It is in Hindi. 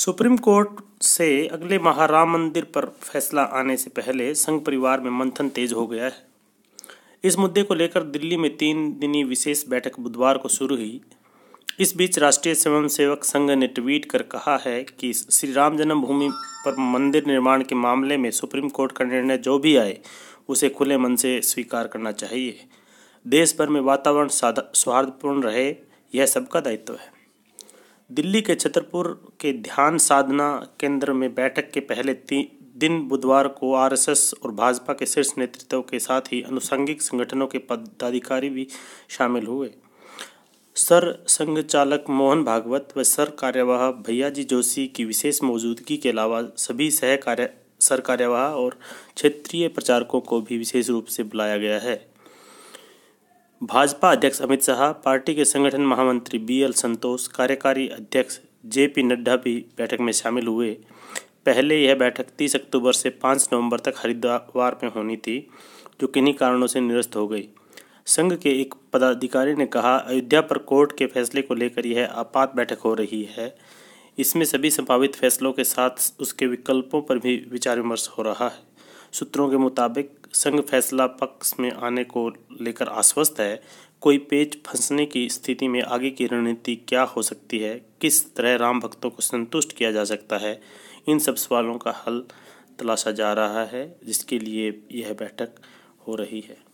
सुप्रीम कोर्ट से अगले महाराम मंदिर पर फैसला आने से पहले संघ परिवार में मंथन तेज हो गया है इस मुद्दे को लेकर दिल्ली में तीन दिनी विशेष बैठक बुधवार को शुरू हुई इस बीच राष्ट्रीय स्वयं सेवक संघ ने ट्वीट कर कहा है कि श्री राम जन्मभूमि पर मंदिर निर्माण के मामले में सुप्रीम कोर्ट का निर्णय जो भी आए उसे खुले मन से स्वीकार करना चाहिए देश भर में वातावरण सौहार्दपूर्ण रहे यह सबका दायित्व है दिल्ली के छतरपुर के ध्यान साधना केंद्र में बैठक के पहले दिन बुधवार को आरएसएस और भाजपा के शीर्ष नेतृत्व के साथ ही अनुसंगिक संगठनों के पदाधिकारी भी शामिल हुए सर संघ चालक मोहन भागवत व सर कार्यवाह भैयाजी जोशी की विशेष मौजूदगी के अलावा सभी सह कार्य सर कार्यवाह और क्षेत्रीय प्रचारकों को भी विशेष रूप से बुलाया गया है भाजपा अध्यक्ष अमित शाह पार्टी के संगठन महामंत्री बी एल संतोष कार्यकारी अध्यक्ष जे पी नड्डा भी बैठक में शामिल हुए पहले यह बैठक 30 अक्टूबर से 5 नवंबर तक हरिद्वार में होनी थी जो किन्हीं कारणों से निरस्त हो गई संघ के एक पदाधिकारी ने कहा अयोध्या पर कोर्ट के फैसले को लेकर यह आपात बैठक हो रही है इसमें सभी संभावित फैसलों के साथ उसके विकल्पों पर भी विचार विमर्श हो रहा है सूत्रों के मुताबिक संघ फैसला पक्ष में आने को लेकर आश्वस्त है कोई पेच फंसने की स्थिति में आगे की रणनीति क्या हो सकती है किस तरह राम भक्तों को संतुष्ट किया जा सकता है इन सब सवालों का हल तलाशा जा रहा है जिसके लिए यह बैठक हो रही है